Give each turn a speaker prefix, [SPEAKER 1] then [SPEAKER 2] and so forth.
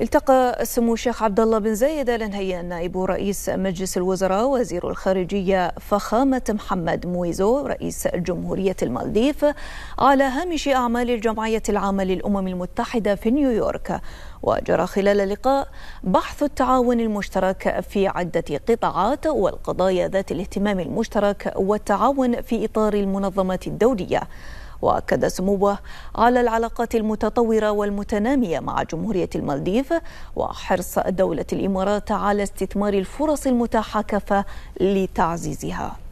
[SPEAKER 1] التقى سمو الشيخ عبد الله بن زايد ال نهيان نائب رئيس مجلس الوزراء وزير الخارجيه فخامه محمد مويزو رئيس جمهوريه المالديف على هامش اعمال الجمعيه العامه للامم المتحده في نيويورك وجرى خلال اللقاء بحث التعاون المشترك في عده قطاعات والقضايا ذات الاهتمام المشترك والتعاون في اطار المنظمات الدوليه واكد سموه على العلاقات المتطوره والمتناميه مع جمهوريه المالديف وحرص دوله الامارات على استثمار الفرص المتاحه كافه لتعزيزها